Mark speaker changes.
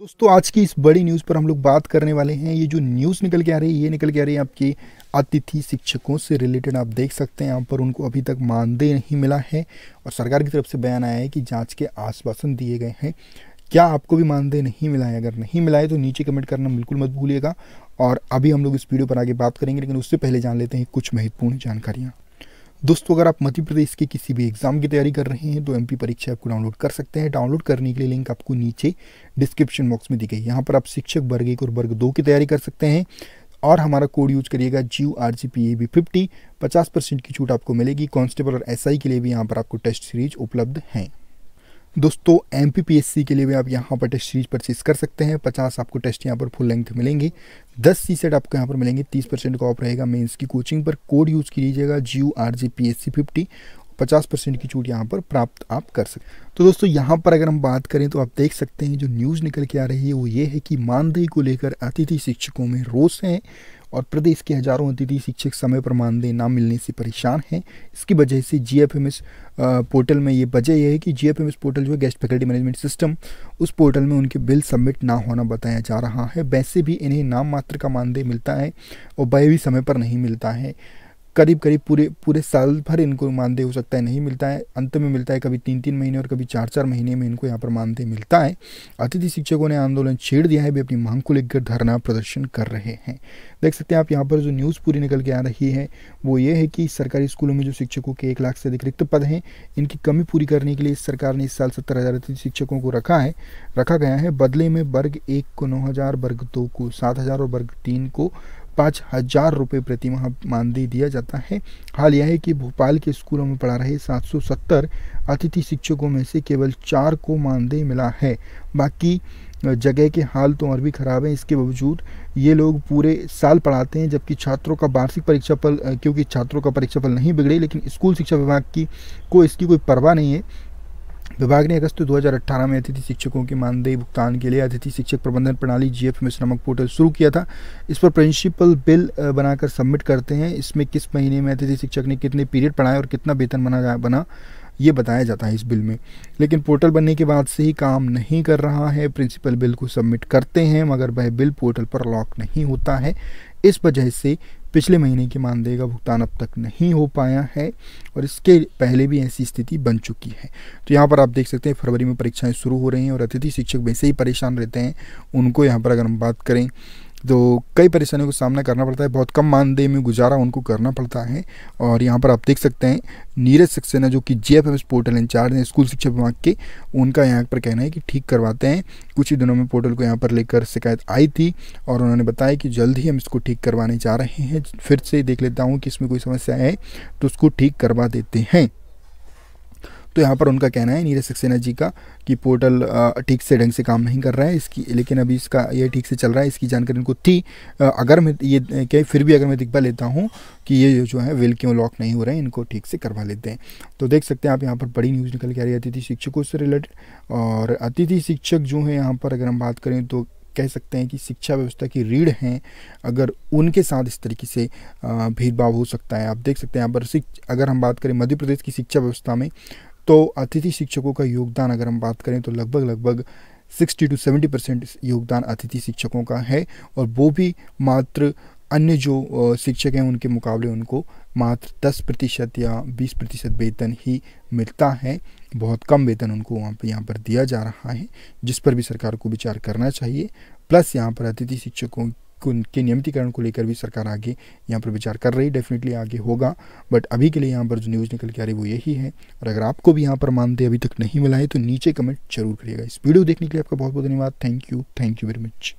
Speaker 1: दोस्तों आज की इस बड़ी न्यूज़ पर हम लोग बात करने वाले हैं ये जो न्यूज़ निकल के आ रही है ये निकल के आ रही है आपकी अतिथि शिक्षकों से रिलेटेड आप देख सकते हैं यहाँ पर उनको अभी तक मानदेय नहीं मिला है और सरकार की तरफ से बयान आया है कि जांच के आश्वासन दिए गए हैं क्या आपको भी मानदेय नहीं मिला है अगर नहीं मिला है तो नीचे कमेंट करना बिल्कुल मत भूलिएगा और अभी हम लोग इस वीडियो पर आगे बात करेंगे लेकिन उससे पहले जान लेते हैं कुछ महत्वपूर्ण जानकारियाँ दोस्तों अगर आप मध्य प्रदेश के किसी भी एग्ज़ाम की तैयारी कर रहे हैं तो एमपी परीक्षा ऐप को डाउनलोड कर सकते हैं डाउनलोड करने के लिए लिंक आपको नीचे डिस्क्रिप्शन बॉक्स में दी गई यहाँ पर आप शिक्षक वर्ग एक और वर्ग दो की तैयारी कर सकते हैं और हमारा कोड यूज करिएगा G R G P A B fifty पचास परसेंट की छूट आपको मिलेगी कांस्टेबल और एसआई के लिए भी यहाँ पर आपको टेस्ट सीरीज उपलब्ध हैं दोस्तों एम के लिए भी आप यहाँ पर टेस्ट सीरीज परचेज कर सकते हैं पचास आपको टेस्ट यहाँ पर फुल लेंथ मिलेंगे दस सी सेट आपको यहाँ पर मिलेंगे तीस परसेंट का ऑफ रहेगा मेंस की कोचिंग पर कोड यूज़ कीजिएगा G U R G P S C fifty पचास परसेंट की छूट यहाँ पर प्राप्त आप कर सकते तो दोस्तों यहाँ पर अगर हम बात करें तो आप देख सकते हैं जो न्यूज़ निकल के आ रही है वो ये है कि मानदेय को लेकर अतिथि शिक्षकों में रोष हैं और प्रदेश के हजारों अतिथि शिक्षक समय पर मानदेय ना मिलने से परेशान हैं इसकी वजह से जीएफएमएस पोर्टल में ये वजह यह है कि जीएफएमएस पोर्टल जो है गेस्ट फैकल्टी मैनेजमेंट सिस्टम उस पोर्टल में उनके बिल सबमिट ना होना बताया जा रहा है वैसे भी इन्हें नाम मात्र का मानदेय मिलता है और वह भी समय पर नहीं मिलता है करीब करीब पूरे पूरे साल भर इनको मानदेय हो सकता है नहीं मिलता है अंत में मिलता है कभी तीन तीन महीने और कभी चार चार महीने में इनको यहाँ पर मानदेय मिलता है अतिथि शिक्षकों ने आंदोलन छेड़ दिया है वे अपनी मांग को लेकर धरना प्रदर्शन कर रहे हैं देख सकते हैं आप यहाँ पर जो न्यूज़ पूरी निकल के आ रही है वो ये है कि सरकारी स्कूलों में जो शिक्षकों के एक लाख से अधिक रिक्त पद हैं इनकी कमी पूरी करने के लिए सरकार ने इस साल सत्तर हज़ार अतिथि शिक्षकों को रखा है रखा गया है बदले में वर्ग एक को नौ हज़ार वर्ग दो को सात हज़ार और वर्ग तीन को पाँच हजार रुपये प्रतिमाह मानदेय दिया जाता है हाल यह है कि भोपाल के स्कूलों में पढ़ा रहे 770 अतिथि शिक्षकों में से केवल चार को मानदेय मिला है बाकी जगह के हाल तो और भी ख़राब है इसके बावजूद ये लोग पूरे साल पढ़ाते हैं जबकि छात्रों का वार्षिक परीक्षा फल क्योंकि छात्रों का परीक्षा फल नहीं बिगड़े लेकिन स्कूल शिक्षा विभाग की को इसकी कोई परवाह नहीं है विभाग ने अगस्त 2018 में अतिथि शिक्षकों के मानदेय भुगतान के लिए अतिथि शिक्षक प्रबंधन प्रणाली जीएफ मिश्र नामक पोर्टल शुरू किया था इस पर प्रिंसिपल बिल बनाकर सबमिट करते हैं इसमें किस महीने में अतिथि शिक्षक ने कितने पीरियड पढ़ाए और कितना वेतन बना बना ये बताया जाता है इस बिल में लेकिन पोर्टल बनने के बाद से ही काम नहीं कर रहा है प्रिंसिपल बिल को सबमिट करते हैं मगर वह बिल पोर्टल पर लॉक नहीं होता है इस वजह से पिछले महीने के मानदेय का भुगतान अब तक नहीं हो पाया है और इसके पहले भी ऐसी स्थिति बन चुकी है तो यहाँ पर आप देख सकते हैं फरवरी में परीक्षाएं शुरू हो रही हैं और अतिथि शिक्षक वैसे ही परेशान रहते हैं उनको यहाँ पर अगर हम बात करें तो कई परेशानियों का सामना करना पड़ता है बहुत कम मानदेय में गुजारा उनको करना पड़ता है और यहाँ पर आप देख सकते हैं नीरज सक्सेना जो कि जे पोर्टल इंचार्ज हैं स्कूल शिक्षा विभाग के उनका यहाँ पर कहना है कि ठीक करवाते हैं कुछ ही दिनों में पोर्टल को यहाँ पर लेकर शिकायत आई थी और उन्होंने बताया कि जल्द ही हम इसको ठीक करवाने जा रहे हैं फिर से देख लेता हूँ कि इसमें कोई समस्या है तो उसको ठीक करवा देते हैं तो यहाँ पर उनका कहना है नीरज सक्सेना जी का कि पोर्टल ठीक से ढंग से काम नहीं कर रहा है इसकी लेकिन अभी इसका ये ठीक से चल रहा है इसकी जानकारी उनको थी अगर मैं ये कह फिर भी अगर मैं दिखा लेता हूँ कि ये जो है वेल क्यों लॉक नहीं हो रहे हैं इनको ठीक से करवा लेते हैं तो देख सकते हैं आप यहाँ पर बड़ी न्यूज़ निकल के आ रही है अतिथि शिक्षकों से रिलेटेड और अतिथि शिक्षक जो हैं यहाँ पर अगर हम बात करें तो कह सकते हैं कि शिक्षा व्यवस्था की रीढ़ हैं अगर उनके साथ इस तरीके से भेदभाव हो सकता है आप देख सकते हैं यहाँ पर अगर हम बात करें मध्य प्रदेश की शिक्षा व्यवस्था में तो अतिथि शिक्षकों का योगदान अगर हम बात करें तो लगभग लगभग 60 टू 70 परसेंट योगदान अतिथि शिक्षकों का है और वो भी मात्र अन्य जो शिक्षक हैं उनके मुकाबले उनको मात्र 10 प्रतिशत या 20 प्रतिशत वेतन ही मिलता है बहुत कम वेतन उनको वहाँ पर यहाँ पर दिया जा रहा है जिस पर भी सरकार को विचार करना चाहिए प्लस यहाँ पर अतिथि शिक्षकों के नियमितीकरण को लेकर भी सरकार आगे यहाँ पर विचार कर रही डेफिनेटली आगे होगा बट अभी के लिए यहाँ पर जो न्यूज़ निकल के आ रही वो यही है और अगर आपको भी यहाँ पर मानते अभी तक नहीं मिला है तो नीचे कमेंट जरूर करिएगा इस वीडियो देखने के लिए आपका बहुत बहुत धन्यवाद thank you thank you very much